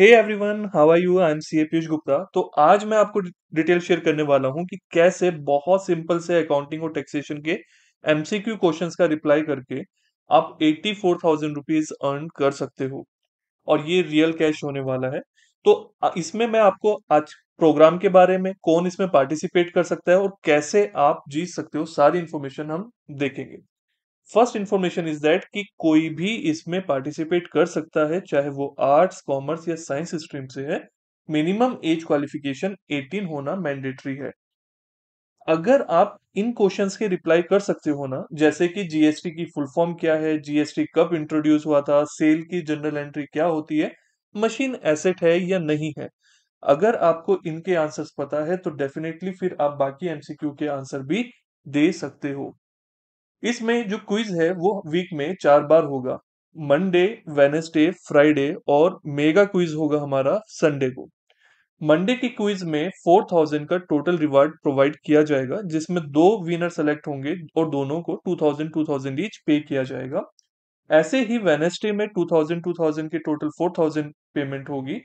hey everyone how are you I am C Piyush Gupta तो आज मैं आपको डिटेल शेयर करने वाला हूं कि कैसे बहुत सिंपल से अकाउंटिंग और टैक्सेशन के एमसीक्यू क्वेश्चंस का रिप्लाई करके आप eighty four thousand rupees earn कर सकते हो और ये रियल कैश होने वाला है तो इसमें मैं आपको आज प्रोग्राम के बारे में कौन इसमें पार्टिसिपेट कर सकता है और कैसे आप जीत सकते हो सारी इन्फॉर्मेशन हम देखेंगे फर्स्ट इंफॉर्मेशन इज दैट कि कोई भी इसमें पार्टिसिपेट कर सकता है चाहे वो आर्ट्स कॉमर्स या साइंस स्ट्रीम से है मिनिमम एज क्वालिफिकेशन 18 होना मैंडेटरी है अगर आप इन क्वेश्चंस के रिप्लाई कर सकते हो ना जैसे कि जीएसटी की फुल फॉर्म क्या है जीएसटी कब इंट्रोड्यूस हुआ था सेल की जनरल एंट्री क्या होती है मशीन एसेट है या नहीं है अगर आपको इनके आंसर्स पता है तो डेफिनेटली फिर आप बाकी एमसीक्यू के आंसर भी दे सकते हो इसमें जो क्विज है वो वीक में चार बार होगा मंडे वेनेसडे फ्राइडे और मेगा क्विज होगा हमारा संडे को मंडे की क्विज में फोर थाउजेंड का टोटल रिवार्ड प्रोवाइड किया जाएगा जिसमें दो विनर सेलेक्ट होंगे और दोनों को two thousand two thousand each pay किया जाएगा ऐसे ही वेनेसडे में टू थाउजेंड टू थाउजेंड के टोटल फोर थाउजेंड पेमेंट होगी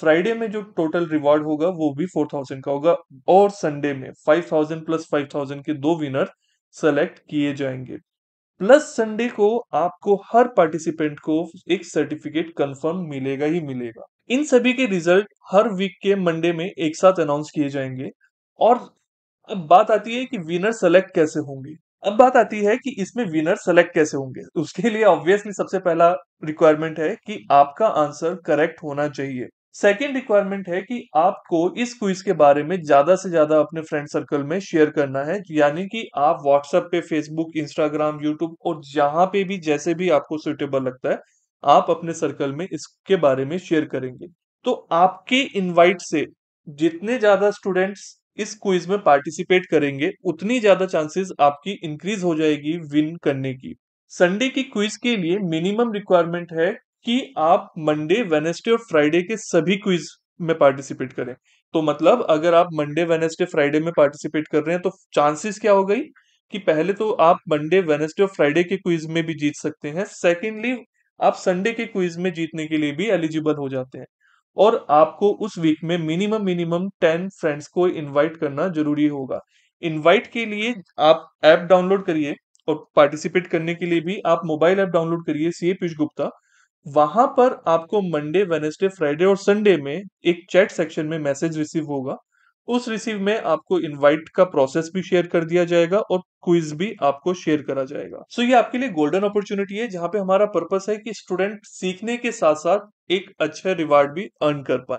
फ्राइडे में जो टोटल रिवार्ड होगा वो भी फोर थाउजेंड का होगा और संडे में five thousand plus five thousand के दो विनर सेलेक्ट किए जाएंगे प्लस संडे को आपको हर पार्टिसिपेंट को एक सर्टिफिकेट कंफर्म मिलेगा ही मिलेगा इन सभी के रिजल्ट हर वीक के मंडे में एक साथ अनाउंस किए जाएंगे और अब बात आती है कि विनर सेलेक्ट कैसे होंगे अब बात आती है कि इसमें विनर सेलेक्ट कैसे होंगे उसके लिए ऑब्वियसली सबसे पहला रिक्वायरमेंट है कि आपका आंसर करेक्ट होना चाहिए सेकेंड रिक्वायरमेंट है कि आपको इस क्विज के बारे में ज्यादा से ज्यादा अपने फ्रेंड सर्कल में शेयर करना है यानी कि आप व्हाट्सएप पे फेसबुक इंस्टाग्राम यूट्यूब और जहां पे भी जैसे भी आपको सुटेबल लगता है आप अपने सर्कल में इसके बारे में शेयर करेंगे तो आपके इनवाइट से जितने ज्यादा स्टूडेंट्स इस क्विज में पार्टिसिपेट करेंगे उतनी ज्यादा चांसेस आपकी इंक्रीज हो जाएगी विन करने की संडे की क्विज के लिए मिनिमम रिक्वायरमेंट है कि आप मंडे वेनेसडे और फ्राइडे के सभी क्विज में पार्टिसिपेट करें तो मतलब अगर आप मंडे वेनेसडे फ्राइडे में पार्टिसिपेट कर रहे हैं तो चांसेस क्या हो गई कि पहले तो आप मंडे वेनेसडे और फ्राइडे के क्विज में भी जीत सकते हैं सेकेंडली आप संडे के क्विज में जीतने के लिए भी एलिजिबल हो जाते हैं और आपको उस वीक में मिनिमम मिनिमम टेन फ्रेंड्स को इनवाइट करना जरूरी होगा इनवाइट के लिए आप ऐप डाउनलोड करिए और पार्टिसिपेट करने के लिए भी आप मोबाइल ऐप डाउनलोड करिए सी ए पीयूष गुप्ता वहां पर आपको मंडे वेनेसडे फ्राइडे और संडे में एक चैट सेक्शन में मैसेज रिसीव होगा उस रिसीव में आपको इनवाइट का प्रोसेस भी शेयर कर दिया जाएगा और क्विज भी आपको शेयर करा जाएगा सो so, ये आपके लिए गोल्डन अपॉर्चुनिटी है जहां पे हमारा पर्पस है कि स्टूडेंट सीखने के साथ साथ एक अच्छा रिवार्ड भी अर्न कर पाए